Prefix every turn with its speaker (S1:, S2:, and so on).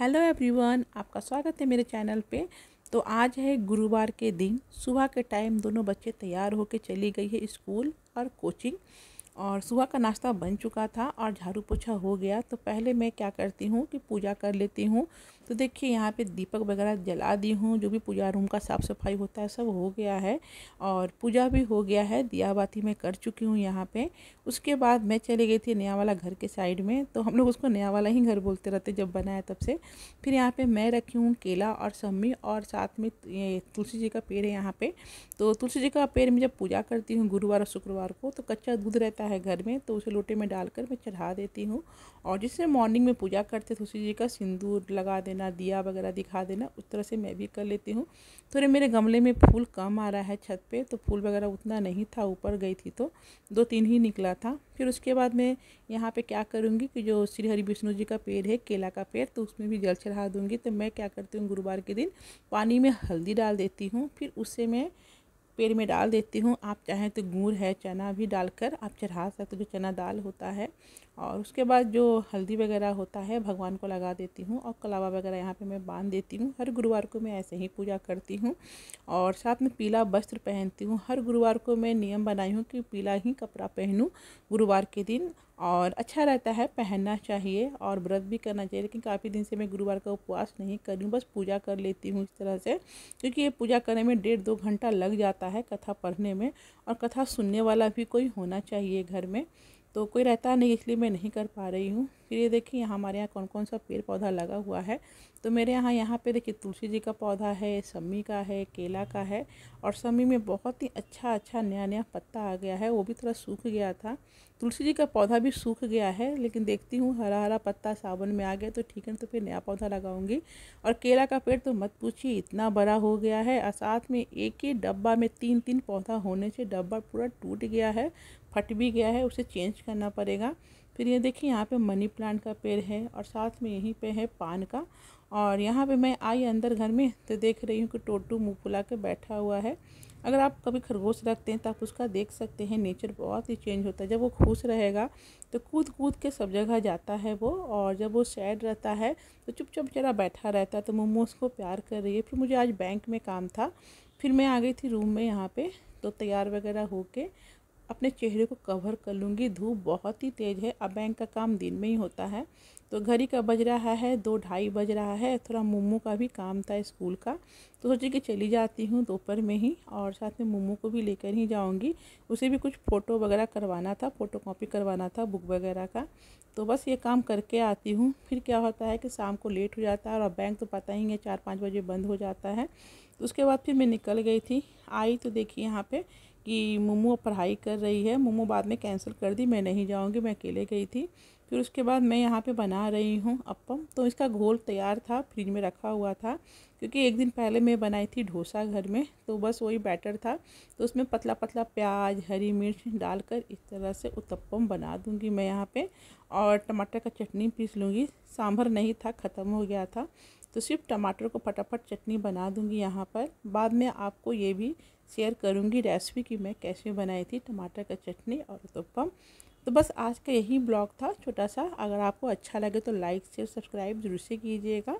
S1: hello everyone आपका स्वागत है मेरे चैनल पे तो आज है गुरुवार के दिन सुबह के टाइम दोनों बच्चे तैयार होकर चली गई है स्कूल और कोचिंग और सुबह का नाश्ता बन चुका था और झाड़ू पोछा हो गया तो पहले मैं क्या करती हूँ कि पूजा कर लेती हूँ तो देखिए यहाँ पे दीपक वगैरह जला दी हूँ जो भी पूजा रूम का साफ़ सफाई होता है सब हो गया है और पूजा भी हो गया है दिया बाती मैं कर चुकी हूँ यहाँ पे उसके बाद मैं चली गई थी नया वाला घर के साइड में तो हम लोग उसको नया वाला ही घर बोलते रहते जब बनाया तब से फिर यहाँ पर मैं रखी हूँ केला और सम्मी और साथ में ये तुलसी जी का पेड़ है यहाँ पर तो तुलसी जी का पेड़ में जब पूजा करती हूँ गुरुवार और शुक्रवार को तो कच्चा दूध रहता है है घर में तो उसे लोटे में डालकर मैं चढ़ा देती हूँ और जिसने मॉर्निंग में पूजा करते तुलसी जी का सिंदूर लगा देना दिया वगैरह दिखा देना उस तरह से मैं भी कर लेती हूँ थोड़े मेरे गमले में फूल कम आ रहा है छत पे तो फूल वगैरह उतना नहीं था ऊपर गई थी तो दो तीन ही निकला था फिर उसके बाद मैं यहाँ पे क्या करूँगी कि जो श्री हरि विष्णु जी का पेड़ है केला का पेड़ तो उसमें भी जल चढ़ा दूँगी तो मैं क्या करती हूँ गुरुवार के दिन पानी में हल्दी डाल देती हूँ फिर उससे मैं पेड़ में डाल देती हूँ आप चाहें तो गुड़ है चना भी डालकर आप चढ़ा सकते हो चना दाल होता है और उसके बाद जो हल्दी वगैरह होता है भगवान को लगा देती हूँ और कलावा वगैरह यहाँ पे मैं बांध देती हूँ हर गुरुवार को मैं ऐसे ही पूजा करती हूँ और साथ में पीला वस्त्र पहनती हूँ हर गुरुवार को मैं नियम बनाई हूँ कि पीला ही कपड़ा पहनूँ गुरुवार के दिन और अच्छा रहता है पहनना चाहिए और व्रत भी करना चाहिए लेकिन काफ़ी दिन से मैं गुरुवार का उपवास नहीं कर रही बस पूजा कर लेती हूँ इस तरह से क्योंकि ये पूजा करने में डेढ़ दो घंटा लग जाता है कथा पढ़ने में और कथा सुनने वाला भी कोई होना चाहिए घर में तो कोई रहता नहीं इसलिए मैं नहीं कर पा रही हूँ फिर ये देखिए यहाँ हमारे यहाँ कौन कौन सा पेड़ पौधा लगा हुआ है तो मेरे यहाँ यहाँ पे देखिए तुलसी जी का पौधा है सम्मी का है केला का है और सम्मी में बहुत ही अच्छा अच्छा नया नया पत्ता आ गया है वो भी थोड़ा सूख गया था तुलसी जी का पौधा भी सूख गया है लेकिन देखती हूँ हरा हरा पत्ता सावन में आ गया तो ठीक है तो फिर नया पौधा लगाऊंगी और केला का पेड़ तो मत पूछिए इतना बड़ा हो गया है और साथ में एक ही डब्बा में तीन तीन पौधा होने से डब्बा पूरा टूट गया है फट भी गया है उसे चेंज करना पड़ेगा फिर ये देखिए यहाँ पे मनी प्लांट का पेड़ है और साथ में यहीं पे है पान का और यहाँ पे मैं आई अंदर घर में तो देख रही हूँ कि टोटू मुँह फुला के बैठा हुआ है अगर आप कभी खरगोश रखते हैं तो आप उसका देख सकते हैं नेचर बहुत ही चेंज होता है जब वो खुश रहेगा तो कूद कूद के सब जगह जाता है वो और जब वो सैड रहता है तो चुपचाप जरा बैठा रहता है तो मोमो उसको प्यार कर रही है फिर मुझे आज बैंक में काम था फिर मैं आ गई थी रूम में यहाँ पे तो तैयार वगैरह होके अपने चेहरे को कवर कर लूँगी धूप बहुत ही तेज़ है अब बैंक का काम दिन में ही होता है तो घड़ी का बज रहा है दो ढाई बज रहा है थोड़ा मोमो का भी काम था स्कूल का तो सोची कि चली जाती हूँ दोपहर में ही और साथ में मोमो को भी लेकर ही जाऊँगी उसे भी कुछ फ़ोटो वगैरह करवाना था फ़ोटो कापी करवाना था बुक वगैरह का तो बस ये काम करके आती हूँ फिर क्या होता है कि शाम को लेट हो जाता है और बैंक तो पता ही है चार पाँच बजे बंद हो जाता है तो उसके बाद फिर मैं निकल गई थी आई तो देखिए यहाँ पर कि मोमो पढ़ाई कर रही है मोमो बाद में कैंसिल कर दी मैं नहीं जाऊँगी मैं अकेले गई थी फिर उसके बाद मैं यहाँ पे बना रही हूँ अपम तो इसका घोल तैयार था फ्रिज में रखा हुआ था क्योंकि एक दिन पहले मैं बनाई थी डोसा घर में तो बस वही बैटर था तो उसमें पतला पतला प्याज हरी मिर्च डालकर इस तरह से उत्तपम बना दूँगी मैं यहाँ पे और टमाटर का चटनी पीस लूँगी सांभर नहीं था ख़त्म हो गया था तो सिर्फ टमाटर को फटाफट चटनी बना दूंगी यहाँ पर बाद में आपको ये भी शेयर करूँगी रेसिपी कि मैं कैसे बनाई थी टमाटर का चटनी और उत्तपम तो बस आज का यही ब्लॉग था छोटा सा अगर आपको अच्छा लगे तो लाइक शेयर सब्सक्राइब जरूर से कीजिएगा